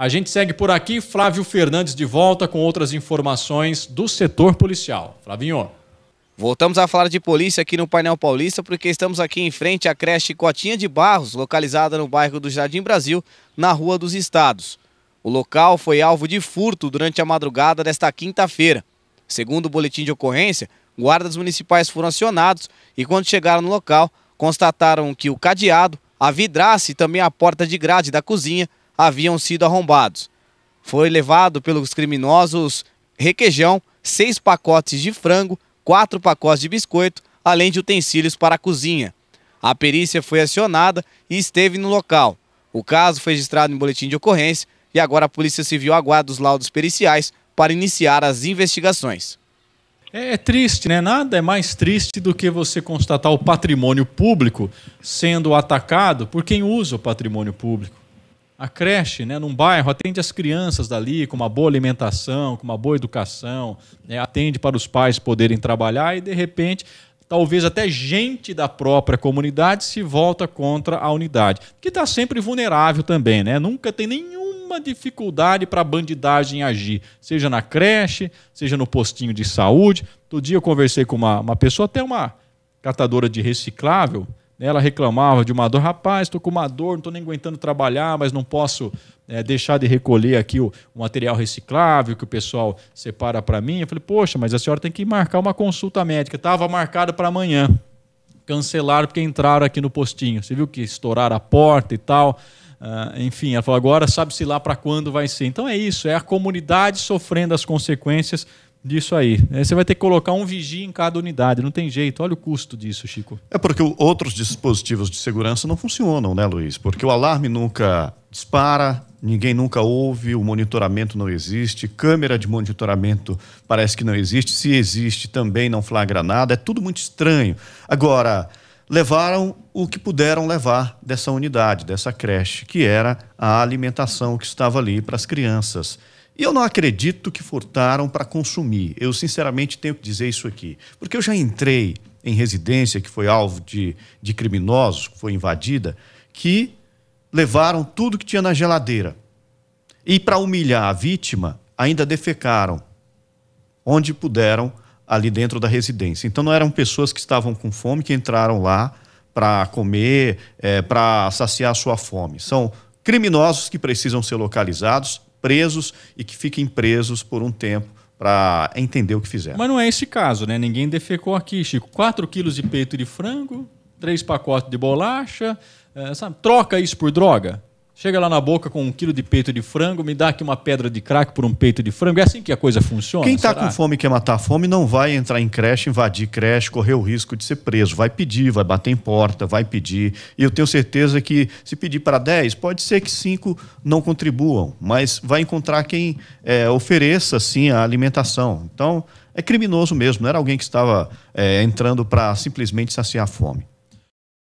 A gente segue por aqui, Flávio Fernandes de volta com outras informações do setor policial. Flavinho. Voltamos a falar de polícia aqui no painel paulista porque estamos aqui em frente à creche Cotinha de Barros, localizada no bairro do Jardim Brasil, na Rua dos Estados. O local foi alvo de furto durante a madrugada desta quinta-feira. Segundo o boletim de ocorrência, guardas municipais foram acionados e quando chegaram no local, constataram que o cadeado, a vidraça e também a porta de grade da cozinha haviam sido arrombados. Foi levado pelos criminosos requeijão, seis pacotes de frango, quatro pacotes de biscoito, além de utensílios para a cozinha. A perícia foi acionada e esteve no local. O caso foi registrado em boletim de ocorrência e agora a Polícia Civil aguarda os laudos periciais para iniciar as investigações. É, é triste, né? Nada é mais triste do que você constatar o patrimônio público sendo atacado por quem usa o patrimônio público a creche né, num bairro atende as crianças dali com uma boa alimentação, com uma boa educação, né, atende para os pais poderem trabalhar e, de repente, talvez até gente da própria comunidade se volta contra a unidade, que está sempre vulnerável também, né? nunca tem nenhuma dificuldade para a bandidagem agir, seja na creche, seja no postinho de saúde. Todo dia eu conversei com uma, uma pessoa, até uma catadora de reciclável, ela reclamava de uma dor, rapaz, estou com uma dor, não estou nem aguentando trabalhar, mas não posso é, deixar de recolher aqui o, o, material reciclável que o pessoal separa para mim. Eu falei, poxa, mas a senhora tem que marcar uma consulta médica. Estava marcada para amanhã. Cancelaram porque entraram aqui no postinho. Você viu que estouraram a porta e tal. Uh, enfim, ela falou, agora sabe-se lá para quando vai ser. Então é isso, é a comunidade sofrendo as consequências disso aí. É, você vai ter que colocar um vigia em cada unidade, não tem jeito. Olha o custo disso, Chico. É porque outros dispositivos de segurança não funcionam, né, Luiz? Porque o alarme nunca dispara, ninguém nunca ouve, o monitoramento não existe, câmera de monitoramento parece que não existe, se existe também não flagra nada, é tudo muito estranho. Agora, levaram o que puderam levar dessa unidade, dessa creche, que era a alimentação que estava ali para as crianças. E eu não acredito que furtaram para consumir. Eu, sinceramente, tenho que dizer isso aqui. Porque eu já entrei em residência que foi alvo de, de criminosos, que foi invadida, que levaram tudo que tinha na geladeira. E, para humilhar a vítima, ainda defecaram onde puderam ali dentro da residência. Então, não eram pessoas que estavam com fome que entraram lá para comer, é, eh, para saciar sua fome. São criminosos que precisam ser localizados presos e que fiquem presos por um tempo para entender o que fizeram. Mas não é esse caso, né? Ninguém defecou aqui, Chico. 4 quilos de peito de frango, três pacotes de bolacha, é, sabe? Troca isso por droga? Chega lá na boca com um quilo de peito de frango, me dá aqui uma pedra de crack por um peito de frango. É assim que a coisa funciona. Quem está com fome e quer matar a fome não vai entrar em creche, invadir creche, correr o risco de ser preso. Vai pedir, vai bater em porta, vai pedir. E eu tenho certeza que se pedir para 10, pode ser que 5 não contribuam, mas vai encontrar quem é, ofereça sim a alimentação. Então é criminoso mesmo, não era alguém que estava é, entrando para simplesmente saciar a fome.